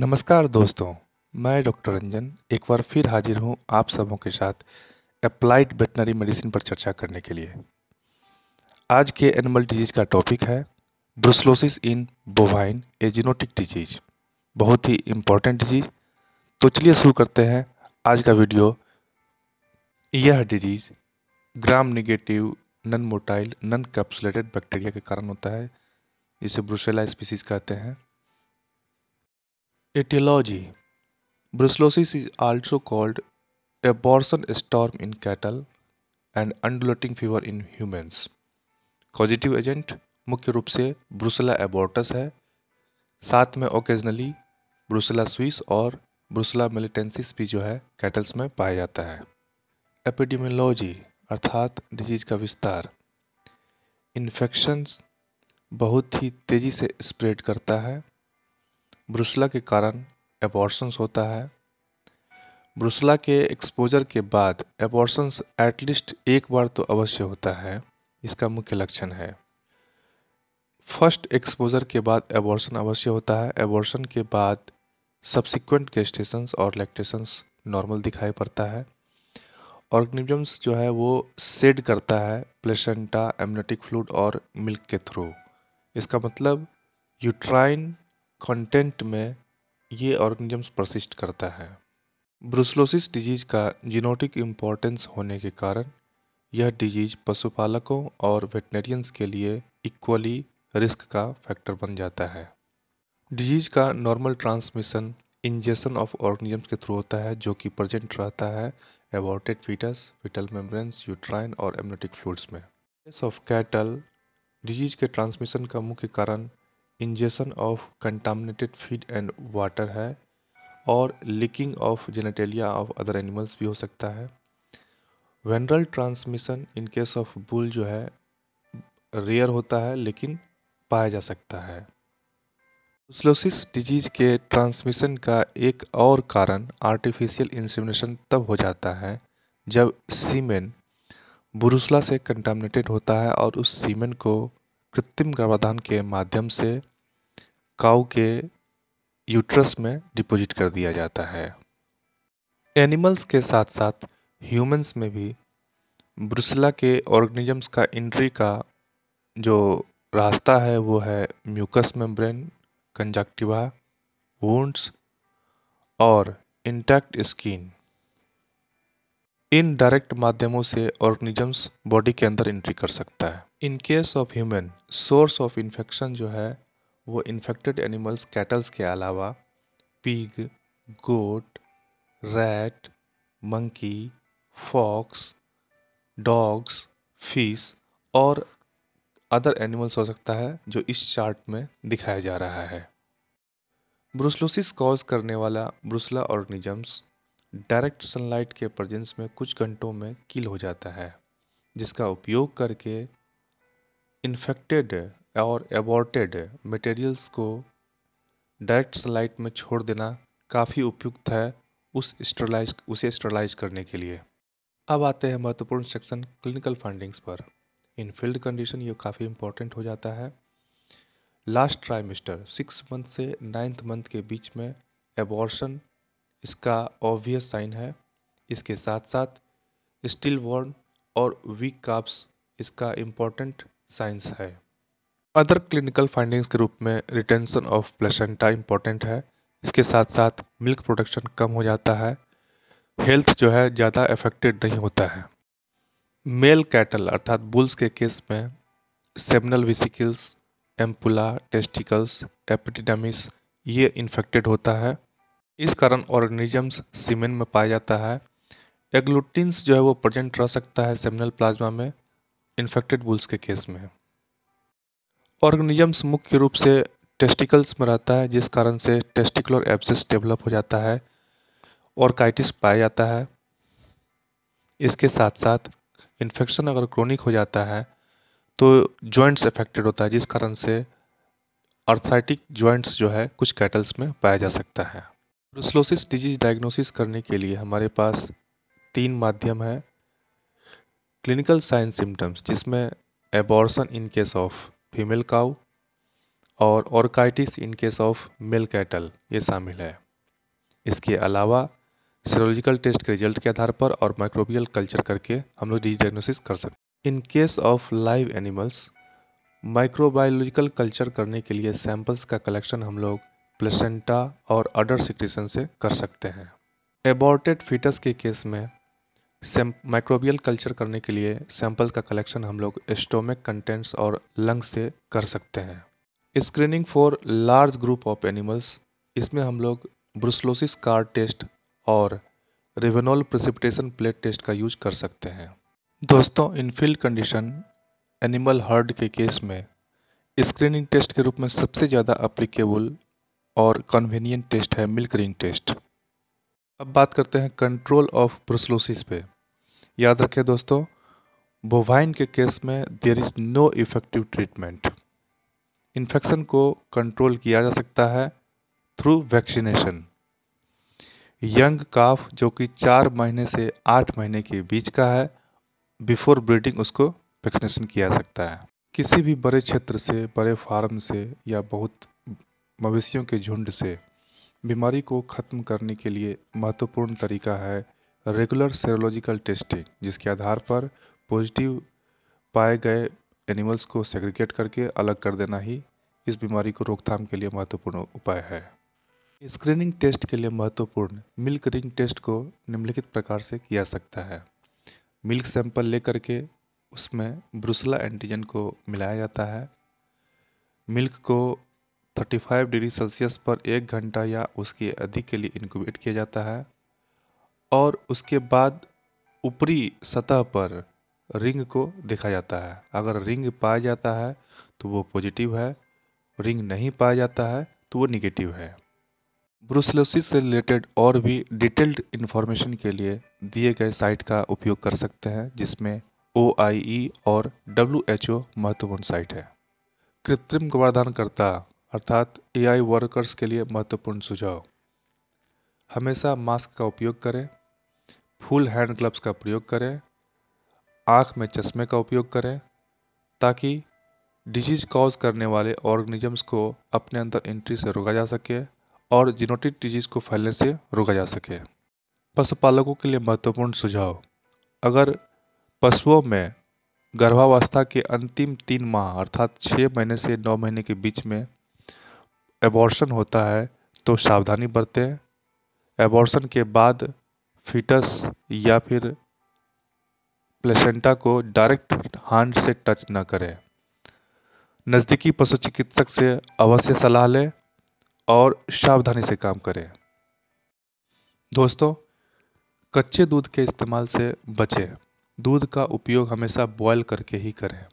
नमस्कार दोस्तों मैं डॉक्टर रंजन एक बार फिर हाजिर हूं आप सबों के साथ अप्लाइड वेटनरी मेडिसिन पर चर्चा करने के लिए आज के एनिमल डिजीज़ का टॉपिक है ब्रुसलोसिस इन बोवाइन एजिनोटिक डिजीज बहुत ही इम्पोर्टेंट डिजीज़ तो चलिए शुरू करते हैं आज का वीडियो यह disease gram negative non motile non capsulated bacteria के कारण होता है जिसे ब्रुसेला स्पीसीज कहते हैं Etiology Brucellosis is also called a Borson storm in cattle and undulating fever in humans. Causative agent मुख्य रूप से Brucella abortus है साथ में occasionally Brucella suis और Brucella militensis भी जो है cattle में पाया जाता है Epidemiology अर्थात डिजीज़ का विस्तार इन्फेक्शंस बहुत ही तेज़ी से स्प्रेड करता है ब्रुसला के कारण एबॉर्सन्स होता है ब्रुसला के एक्सपोजर के बाद एबॉर्सन्स एटलीस्ट एक बार तो अवश्य होता है इसका मुख्य लक्षण है फर्स्ट एक्सपोजर के बाद एबॉर्सन अवश्य होता है एबॉर्सन के बाद सब्सिक्वेंट गेस्टेशंस और लैक्टेशंस नॉर्मल दिखाई पड़ता है ऑर्गेनिजम्स जो है वो सेड करता है प्लेसेंटा एमनेटिक फ्लूड और मिल्क के थ्रू इसका मतलब यूट्राइन कंटेंट में ये ऑर्गेनिजम्स प्रसिस्ट करता है ब्रुसलोसिस डिजीज का जीनोटिक इम्पोर्टेंस होने के कारण यह डिजीज पशुपालकों और वेटनेरियंस के लिए इक्वली रिस्क का फैक्टर बन जाता है डिजीज का normal transmission ingestion of organisms के थ्रू होता है जो कि प्रजेंट रहता है aborted foetus foetal membranes uterine और एमनोटिक फ्लूड्स में ऑफ कैटल डिजीज के ट्रांसमिशन का मुख्य कारण ingestion of contaminated feed and water है और licking of genitalia of other animals भी हो सकता है venereal transmission in case of bull जो है रेयर होता है लेकिन पाया जा सकता है ब्रुसलोसिस डिजीज के ट्रांसमिशन का एक और कारण आर्टिफिशियल इंसिमिनेशन तब हो जाता है जब सीमेन बुरुसला से कंटामिनेटेड होता है और उस सीमेन को कृत्रिम गर्भाधान के माध्यम से काऊ के यूट्रस में डिपॉजिट कर दिया जाता है एनिमल्स के साथ साथ ह्यूमंस में भी ब्रुसला के ऑर्गेनिजम्स का इंट्री का जो रास्ता है वो है म्यूकस मेम्ब्रेन कंजक्टिवा वूंड्स और इंटैक्ट स्किन इन डायरेक्ट माध्यमों से ऑर्गेनिजम्स बॉडी के अंदर एंट्री कर सकता है in case of human source of infection जो है वो इन्फेक्टेड एनिमल्स कैटल्स के अलावा pig goat rat monkey fox dogs fish और अदर एनिमल्स हो सकता है जो इस चार्ट में दिखाया जा रहा है ब्रुसलोसिस कॉज करने वाला ब्रुसला ऑर्गेनिजम्स डायरेक्ट सनलाइट के प्रजेंस में कुछ घंटों में किल हो जाता है जिसका उपयोग करके इन्फेक्टेड और एबॉर्टेड मटेरियल्स को डायरेक्ट सनलाइट में छोड़ देना काफ़ी उपयुक्त है उस स्टरलाइज उसे स्टरलाइज करने के लिए अब आते हैं महत्वपूर्ण सेक्शन क्लिनिकल फाइंडिंग्स पर इन फील्ड कंडीशन ये काफ़ी इंपॉर्टेंट हो जाता है लास्ट ट्राइमिस्टर सिक्स मंथ से नाइन्थ मंथ के बीच में एबॉर्शन इसका ऑब्वियस साइन है इसके साथ साथ स्टील वॉर्न और वीक काप्स इसका इम्पोर्टेंट साइंस है अदर क्लिनिकल फाइंडिंग्स के रूप में रिटेंशन ऑफ प्लेसेंटा इम्पोर्टेंट है इसके साथ साथ मिल्क प्रोडक्शन कम हो जाता है हेल्थ जो है ज़्यादा अफेक्टेड नहीं होता है मेल कैटल अर्थात बुल्स के केस में seminal vesicles ampulla testicles epididymis ये इन्फेक्टेड होता है इस कारण ऑर्गेनिजम्स सीमेन में पाया जाता है एग्लूटिन्स जो है वो प्रजेंट रह सकता है सेमिनल प्लाज्मा में इन्फेक्टेड बुल्स के केस में ऑर्गेनिजम्स मुख्य रूप से टेस्टिकल्स में रहता है जिस कारण से टेस्टिकुलर एब्सिस डेवलप हो जाता है और काइटिस पाया जाता है इसके साथ साथ इन्फेक्शन अगर क्रोनिक हो जाता है तो जॉइंट्स अफेक्टेड होता है जिस कारण से अर्थराइटिक जॉइंट्स जो है कुछ कैटल्स में पाया जा सकता है ब्रुसलोसिस डिजीज डायग्नोसिस करने के लिए हमारे पास तीन माध्यम है क्लिनिकल साइंस सिम्टम्स जिसमें abortion in case of female cow और orchitis in case of male cattle ये शामिल है इसके अलावा सीरोलॉजिकल टेस्ट के रिजल्ट के आधार पर और माइक्रोबियल कल्चर करके हम लोग डिजीज डायग्नोसिस कर सकते हैं in case of live animals microbiological culture करने के लिए सैंपल्स का कलेक्शन हम लोग प्लेसेंटा और अडर सिक्रेशन से कर सकते हैं एबॉर्टेड फीटस के केस में माइक्रोबियल कल्चर करने के लिए सैंपल का कलेक्शन हम लोग स्टोमिक कंटेंट्स और लंग से कर सकते हैं screening for large group of animals इसमें हम लोग ब्रुसलोसिस कार टेस्ट और रिवेनोल प्रसिपिटेशन प्लेट टेस्ट का यूज कर सकते हैं दोस्तों in field condition animal herd के केस में स्क्रीनिंग टेस्ट के रूप में सबसे ज़्यादा अप्लीकेबल और कन्वीनियंट टेस्ट है मिल्क रिंग टेस्ट अब बात करते हैं कंट्रोल ऑफ ब्रुसलोसिस पे याद रखें दोस्तों बोवाइन के केस में there is no effective treatment infection को कंट्रोल किया जा सकता है थ्रू वैक्सीनेशन यंग काफ जो कि चार महीने से आठ महीने के बीच का है बिफोर ब्रीडिंग उसको वैक्सीनेशन किया जा सकता है किसी भी बड़े क्षेत्र से बड़े फार्म से या बहुत मवेशियों के झुंड से बीमारी को ख़त्म करने के लिए महत्वपूर्ण तरीका है रेगुलर सेरोलॉजिकल टेस्टिंग जिसके आधार पर पॉजिटिव पाए गए एनिमल्स को सेग्रीगेट करके अलग कर देना ही इस बीमारी को रोकथाम के लिए महत्वपूर्ण उपाय है स्क्रीनिंग टेस्ट के लिए महत्वपूर्ण मिल्क रिंग टेस्ट को निम्नलिखित प्रकार से किया सकता है मिल्क सैंपल लेकर के उसमें ब्रुसला एंटीजन को मिलाया जाता है मिल्क को 35 डिग्री सेल्सियस पर एक घंटा या उसके अधिक के लिए इनक्यूबेट किया जाता है और उसके बाद ऊपरी सतह पर रिंग को देखा जाता है अगर रिंग पाया जाता है तो वो पॉजिटिव है रिंग नहीं पाया जाता है तो वो निगेटिव है ब्रुसलोसिस से रिलेटेड और भी डिटेल्ड इन्फॉर्मेशन के लिए दिए गए साइट का उपयोग कर सकते हैं जिसमें ओ e और डब्ल्यू महत्वपूर्ण साइट है कृत्रिम गवर्धनकर्ता अर्थात एआई वर्कर्स के लिए महत्वपूर्ण सुझाव हमेशा मास्क का उपयोग करें फुल हैंड ग्लव्स का प्रयोग करें आँख में चश्मे का उपयोग करें ताकि डिजीज कॉज करने वाले ऑर्गेनिजम्स को अपने अंदर एंट्री से रोका जा सके और जिनोटिक डिजीज को फैलने से रोका जा सके पशुपालकों के लिए महत्वपूर्ण सुझाव अगर पशुओं में गर्भावस्था के अंतिम तीन माह अर्थात छः महीने से नौ महीने के बीच में एबॉर्शन होता है तो सावधानी बरतें एबॉर्शन के बाद फिटस या फिर प्लेसेंटा को डायरेक्ट हांड से टच न करें नज़दीकी पशु चिकित्सक से अवश्य सलाह लें और सावधानी से काम करें दोस्तों कच्चे दूध के इस्तेमाल से बचें दूध का उपयोग हमेशा बॉयल करके ही करें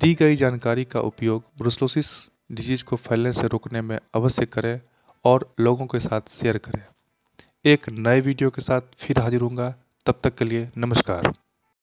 दी गई जानकारी का उपयोग ब्रुसलोसिस डिजीज़ को फैलने से रोकने में अवश्य करें और लोगों के साथ शेयर करें एक नए वीडियो के साथ फिर हाजिर हूँगा तब तक के लिए नमस्कार